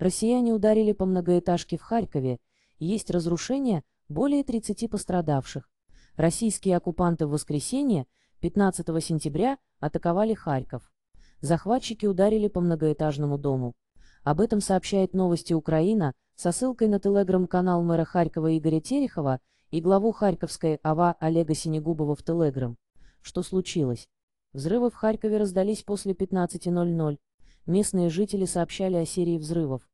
Россияне ударили по многоэтажке в Харькове, есть разрушения, более 30 пострадавших. Российские оккупанты в воскресенье, 15 сентября, атаковали Харьков. Захватчики ударили по многоэтажному дому. Об этом сообщает новости Украина со ссылкой на телеграм-канал мэра Харькова Игоря Терехова и главу Харьковской АВА Олега Синегубова в телеграм. Что случилось? Взрывы в Харькове раздались после 15.00. Местные жители сообщали о серии взрывов.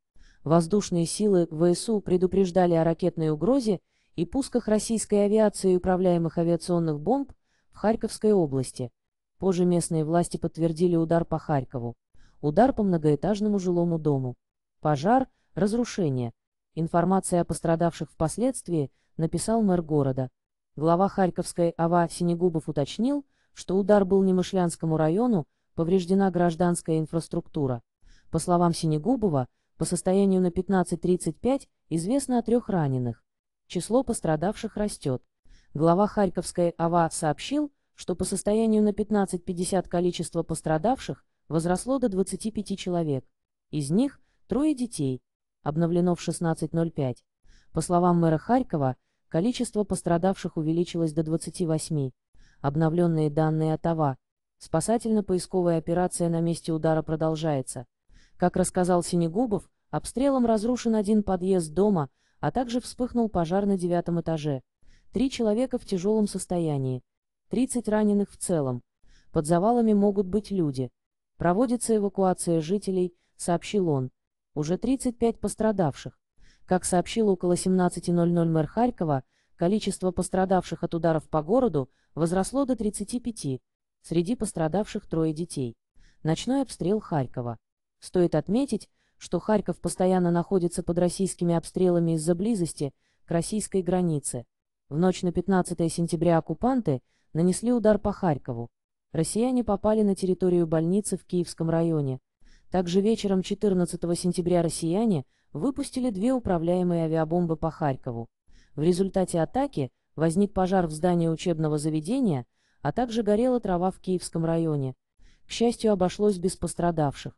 Воздушные силы ВСУ предупреждали о ракетной угрозе и пусках российской авиации и управляемых авиационных бомб в Харьковской области. Позже местные власти подтвердили удар по Харькову. Удар по многоэтажному жилому дому. Пожар, разрушение. Информация о пострадавших впоследствии написал мэр города. Глава Харьковской АВА Синегубов уточнил, что удар был не Немышлянскому району, повреждена гражданская инфраструктура. По словам Синегубова, по состоянию на 15.35 известно о трех раненых. Число пострадавших растет. Глава Харьковской АВА сообщил, что по состоянию на 15.50 количество пострадавших возросло до 25 человек. Из них трое детей, обновлено в 16.05. По словам мэра Харькова, количество пострадавших увеличилось до 28. Обновленные данные от АВА. Спасательно-поисковая операция на месте удара продолжается. Как рассказал Синегубов, обстрелом разрушен один подъезд дома, а также вспыхнул пожар на девятом этаже. Три человека в тяжелом состоянии, 30 раненых в целом. Под завалами могут быть люди. Проводится эвакуация жителей, сообщил он. Уже 35 пострадавших. Как сообщил около 17.00 мэр Харькова, количество пострадавших от ударов по городу возросло до 35. Среди пострадавших трое детей. Ночной обстрел Харькова. Стоит отметить, что Харьков постоянно находится под российскими обстрелами из-за близости к российской границе. В ночь на 15 сентября оккупанты нанесли удар по Харькову. Россияне попали на территорию больницы в Киевском районе. Также вечером 14 сентября россияне выпустили две управляемые авиабомбы по Харькову. В результате атаки возник пожар в здании учебного заведения, а также горела трава в Киевском районе. К счастью, обошлось без пострадавших.